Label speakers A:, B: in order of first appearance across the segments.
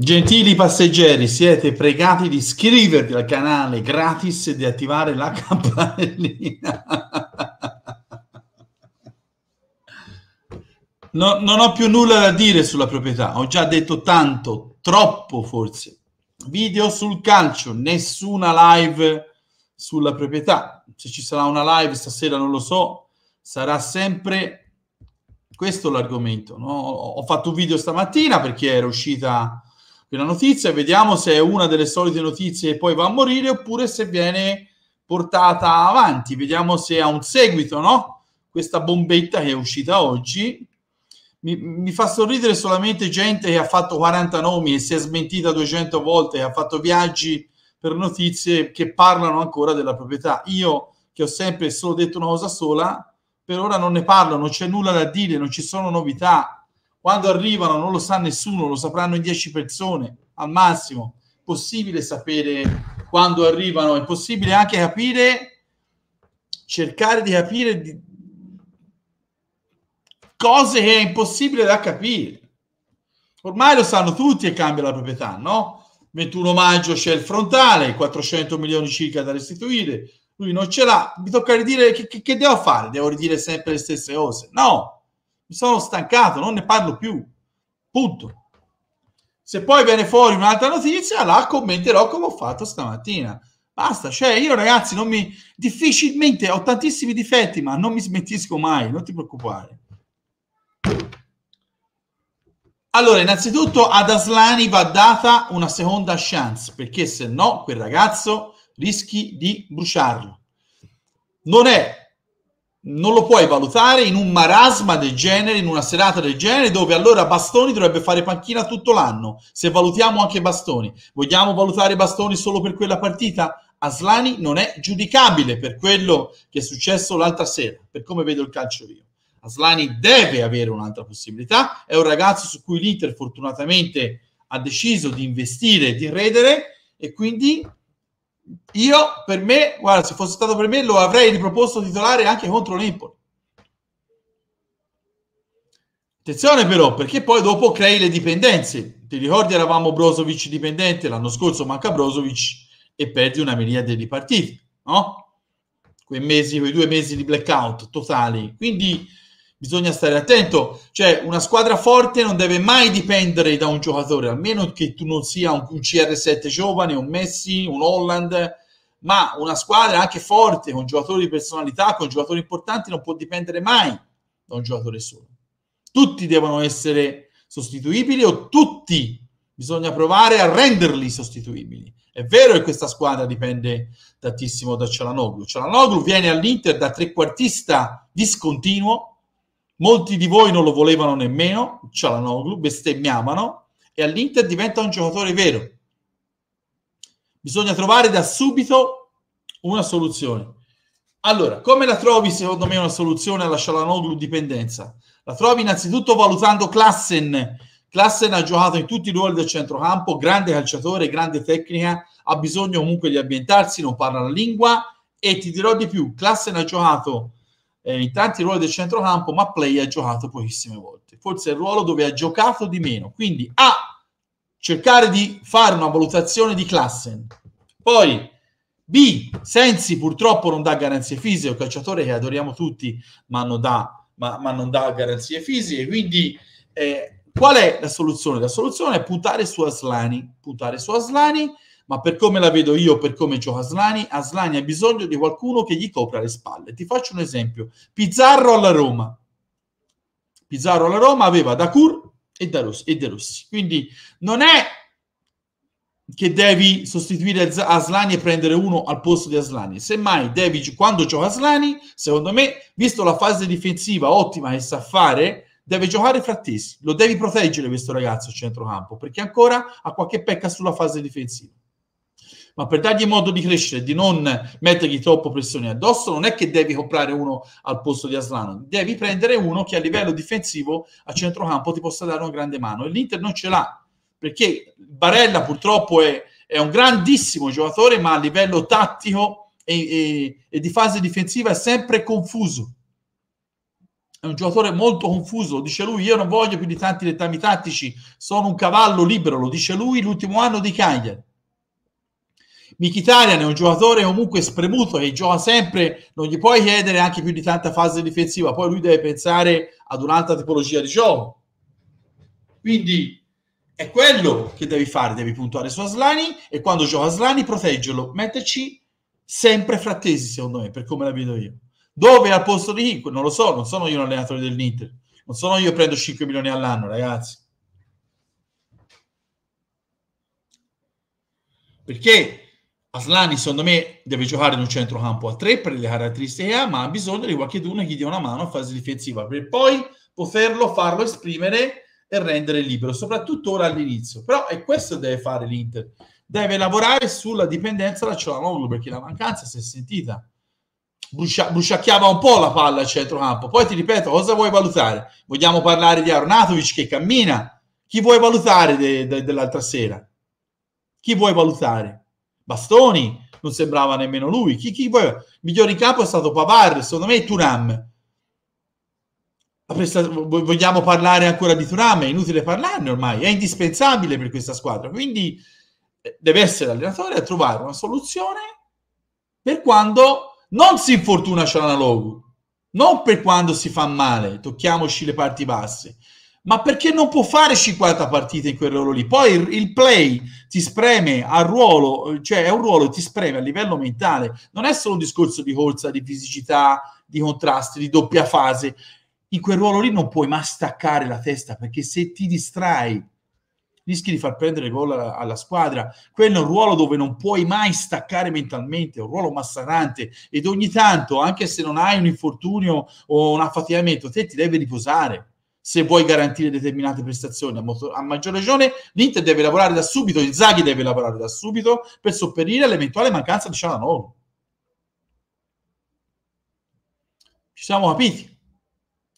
A: Gentili passeggeri, siete pregati di iscrivervi al canale gratis e di attivare la campanellina. No, non ho più nulla da dire sulla proprietà, ho già detto tanto, troppo forse. Video sul calcio, nessuna live sulla proprietà. Se ci sarà una live stasera non lo so, sarà sempre questo l'argomento. No? Ho fatto un video stamattina perché era uscita quella notizia, vediamo se è una delle solite notizie e poi va a morire oppure se viene portata avanti, vediamo se ha un seguito, no? Questa bombetta che è uscita oggi. Mi, mi fa sorridere solamente gente che ha fatto 40 nomi e si è smentita 200 volte, ha fatto viaggi per notizie che parlano ancora della proprietà. Io che ho sempre solo detto una cosa sola, per ora non ne parlo, non c'è nulla da dire, non ci sono novità quando arrivano non lo sa nessuno, lo sapranno in 10 persone al massimo. È possibile sapere quando arrivano, è possibile anche capire, cercare di capire di... cose che è impossibile da capire. Ormai lo sanno tutti e cambia la proprietà, no? 21 maggio c'è il frontale, 400 milioni circa da restituire, lui non ce l'ha, mi tocca ridire che, che, che devo fare? Devo ridire sempre le stesse cose? No, mi sono stancato, non ne parlo più. Punto. Se poi viene fuori un'altra notizia, la commenterò come ho fatto stamattina. Basta, cioè io ragazzi non mi difficilmente ho tantissimi difetti, ma non mi smentisco mai, non ti preoccupare. Allora, innanzitutto ad Aslani va data una seconda chance, perché se no quel ragazzo rischi di bruciarlo. Non è non lo puoi valutare in un marasma del genere, in una serata del genere, dove allora Bastoni dovrebbe fare panchina tutto l'anno. Se valutiamo anche Bastoni, vogliamo valutare Bastoni solo per quella partita? Aslani non è giudicabile per quello che è successo l'altra sera, per come vedo il calcio io. Aslani deve avere un'altra possibilità, è un ragazzo su cui l'Inter fortunatamente ha deciso di investire, di credere e quindi io per me, guarda, se fosse stato per me lo avrei riproposto titolare anche contro l'Empoli. Attenzione però, perché poi dopo crei le dipendenze. Ti ricordi eravamo Brozovic dipendente, l'anno scorso manca Brozovic e perdi una miriade di partite, no? Quei mesi, quei due mesi di blackout totali. Quindi bisogna stare attento. Cioè, una squadra forte non deve mai dipendere da un giocatore, almeno che tu non sia un, un CR7 giovane, un Messi, un Holland, ma una squadra anche forte, con giocatori di personalità, con giocatori importanti, non può dipendere mai da un giocatore solo. Tutti devono essere sostituibili o tutti bisogna provare a renderli sostituibili. È vero che questa squadra dipende tantissimo da Cialanoglu. Cialanoglu viene all'Inter da trequartista discontinuo, Molti di voi non lo volevano nemmeno, Cialanoglu, bestemmiavano e all'Inter diventa un giocatore vero. Bisogna trovare da subito una soluzione. Allora, come la trovi secondo me una soluzione alla Cialanoglu dipendenza? La trovi innanzitutto valutando Klassen. Klassen ha giocato in tutti i ruoli del centrocampo, grande calciatore, grande tecnica, ha bisogno comunque di ambientarsi, non parla la lingua e ti dirò di più, Klassen ha giocato eh, in tanti ruoli del centrocampo, ma Play ha giocato pochissime volte. Forse è il ruolo dove ha giocato di meno. Quindi A, cercare di fare una valutazione di Klassen. Poi B, Sensi purtroppo non dà garanzie fisiche, è un calciatore che adoriamo tutti, ma non dà, ma, ma non dà garanzie fisiche. Quindi eh, qual è la soluzione? La soluzione è puntare su Aslani. Puntare su Aslani ma per come la vedo io, per come gioca Aslani, Aslani ha bisogno di qualcuno che gli copra le spalle. Ti faccio un esempio. Pizzarro alla Roma. Pizzarro alla Roma aveva Dacur e De Rossi. Quindi non è che devi sostituire Aslani e prendere uno al posto di Aslani. Semmai devi, quando gioca Aslani, secondo me, visto la fase difensiva ottima che sa fare, deve giocare Frattesi. Lo devi proteggere questo ragazzo a centrocampo, perché ancora ha qualche pecca sulla fase difensiva ma per dargli modo di crescere, di non mettergli troppo pressione addosso, non è che devi comprare uno al posto di Aslano, devi prendere uno che a livello difensivo a centrocampo ti possa dare una grande mano e l'Inter non ce l'ha, perché Barella purtroppo è, è un grandissimo giocatore, ma a livello tattico e, e, e di fase difensiva è sempre confuso è un giocatore molto confuso. Dice lui: Io non voglio più di tanti dettami tattici, sono un cavallo libero. Lo dice lui l'ultimo anno di Cagliari. Mkhitaryan è un giocatore comunque spremuto che gioca sempre, non gli puoi chiedere anche più di tanta fase difensiva, poi lui deve pensare ad un'altra tipologia di gioco. Quindi è quello che devi fare, devi puntuare su Aslani e quando gioca Aslani proteggerlo, metterci sempre frattesi secondo me, per come la vedo io. Dove al posto di Hinko? Non lo so, non sono io un allenatore dell'Inter, non sono io che prendo 5 milioni all'anno, ragazzi. Perché Aslani secondo me deve giocare in un centrocampo a tre per le caratteristiche che ha, ma ha bisogno di qualcuno che gli dia una mano a fase difensiva per poi poterlo farlo esprimere e rendere libero, soprattutto ora all'inizio. Però è questo che deve fare l'Inter, deve lavorare sulla dipendenza da Cialanoglu perché la mancanza si è sentita. Brucia, bruciacchiava un po' la palla al centrocampo. Poi ti ripeto, cosa vuoi valutare? Vogliamo parlare di Arnatovic che cammina? Chi vuoi valutare de, de, dell'altra sera? Chi vuoi valutare? Bastoni non sembrava nemmeno lui. Chi, chi poi, il miglior in campo è stato Pavar, secondo me è Turam. vogliamo parlare ancora di Turam? È inutile parlarne ormai, è indispensabile per questa squadra. Quindi eh, deve essere l'allenatore a trovare una soluzione per quando non si infortuna Cialanalogu, non per quando si fa male, tocchiamoci le parti basse, ma perché non può fare 50 partite in quel ruolo lì? Poi il, il play ti spreme al ruolo, cioè è un ruolo che ti spreme a livello mentale, non è solo un discorso di corsa, di fisicità, di contrasti, di doppia fase. In quel ruolo lì non puoi mai staccare la testa perché se ti distrai rischi di far prendere gol alla, squadra. Quello è un ruolo dove non puoi mai staccare mentalmente, è un ruolo massacrante ed ogni tanto, anche se non hai un infortunio o un affaticamento, te ti devi riposare se vuoi garantire determinate prestazioni. A, molto, a maggior ragione l'Inter deve lavorare da subito, il Zaghi deve lavorare da subito per sopperire all'eventuale mancanza di Cialanoglu. Ci siamo capiti?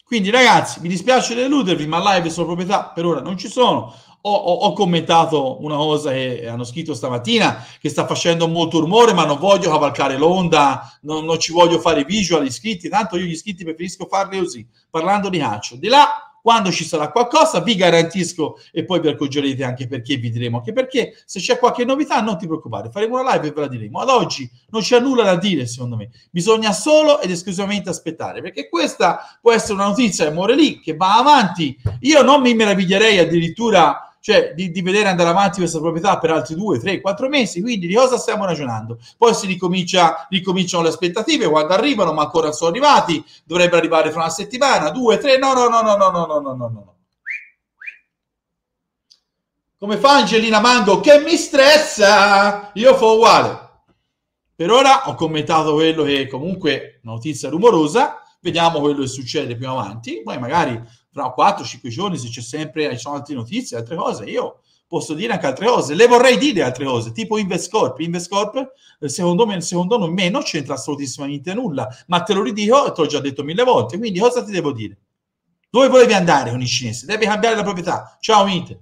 A: Quindi ragazzi, mi dispiace deludervi, ma live sulla proprietà per ora non ci sono. Ho, ho, ho, commentato una cosa che hanno scritto stamattina che sta facendo molto rumore, ma non voglio cavalcare l'onda, non, non ci voglio fare visual iscritti, tanto io gli iscritti preferisco farli così, parlando di calcio. Di là quando ci sarà qualcosa, vi garantisco, e poi vi accorgerete anche perché vi diremo, anche perché se c'è qualche novità, non ti preoccupare, faremo una live e ve la diremo. Ad oggi non c'è nulla da dire, secondo me, bisogna solo ed esclusivamente aspettare, perché questa può essere una notizia, e amore lì, che va avanti. Io non mi meraviglierei addirittura cioè di, di, vedere andare avanti questa proprietà per altri due, tre, quattro mesi. Quindi di cosa stiamo ragionando? Poi si ricomincia, ricominciano le aspettative, quando arrivano, ma ancora sono arrivati, dovrebbero arrivare fra una settimana, due, tre, no, no, no, no, no, no, no, no, no, no. Come fa Angelina Mango? Che mi stressa! Io fo uguale. Per ora ho commentato quello che comunque notizia rumorosa vediamo quello che succede più avanti, poi magari tra 4-5 giorni se c'è sempre, ci sono altre notizie, altre cose, io posso dire anche altre cose, le vorrei dire altre cose, tipo Invescorp, Invescorp eh, secondo me, secondo me non c'entra assolutissimamente nulla, ma te lo ridico e te l'ho già detto mille volte, quindi cosa ti devo dire? Dove volevi andare con i cinesi? Devi cambiare la proprietà, ciao Inter.